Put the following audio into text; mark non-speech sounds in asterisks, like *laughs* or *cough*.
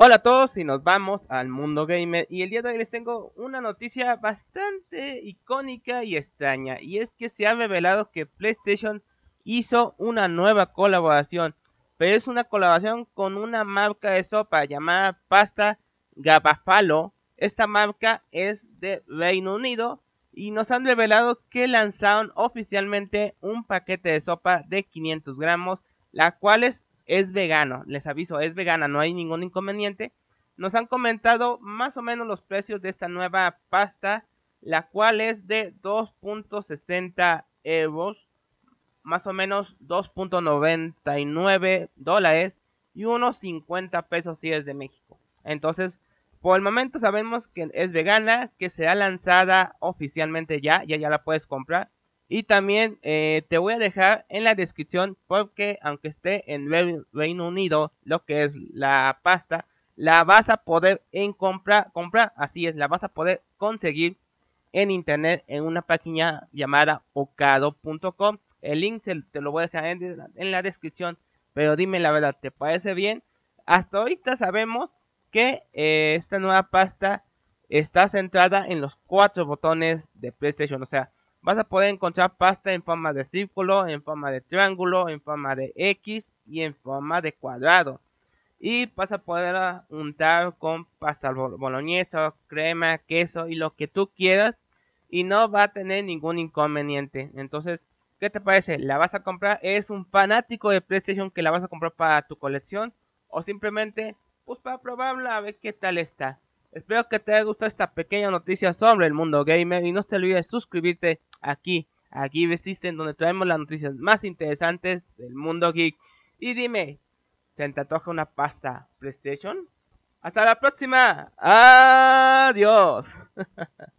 Hola a todos y nos vamos al mundo gamer y el día de hoy les tengo una noticia bastante icónica y extraña y es que se ha revelado que PlayStation hizo una nueva colaboración pero es una colaboración con una marca de sopa llamada Pasta Gabafalo esta marca es de Reino Unido y nos han revelado que lanzaron oficialmente un paquete de sopa de 500 gramos la cual es es vegano, les aviso, es vegana, no hay ningún inconveniente. Nos han comentado más o menos los precios de esta nueva pasta, la cual es de 2.60 euros, más o menos 2.99 dólares y unos 50 pesos si es de México. Entonces, por el momento sabemos que es vegana, que será lanzada oficialmente ya, ya ya la puedes comprar. Y también eh, te voy a dejar en la descripción porque aunque esté en Reino Unido lo que es la pasta, la vas a poder en compra, comprar, así es, la vas a poder conseguir en internet en una página llamada ocado.com. El link te lo voy a dejar en, la descripción, pero dime la verdad, ¿te parece bien? Hasta ahorita sabemos que eh, esta nueva pasta está centrada en los cuatro botones de PlayStation, o sea, vas a poder encontrar pasta en forma de círculo, en forma de triángulo, en forma de X y en forma de cuadrado. Y vas a poder untar con pasta boloñesa, crema, queso y lo que tú quieras. Y no va a tener ningún inconveniente. Entonces, ¿qué te parece? ¿La vas a comprar? ¿Es un fanático de PlayStation que la vas a comprar para tu colección? ¿O simplemente, pues para probarla a ver qué tal está? Espero que te haya gustado esta pequeña noticia sobre el mundo gamer y no te olvides suscribirte aquí, aquí System, donde traemos las noticias más interesantes del mundo geek. Y dime, ¿se te una pasta PlayStation? Hasta la próxima. Adiós. *laughs*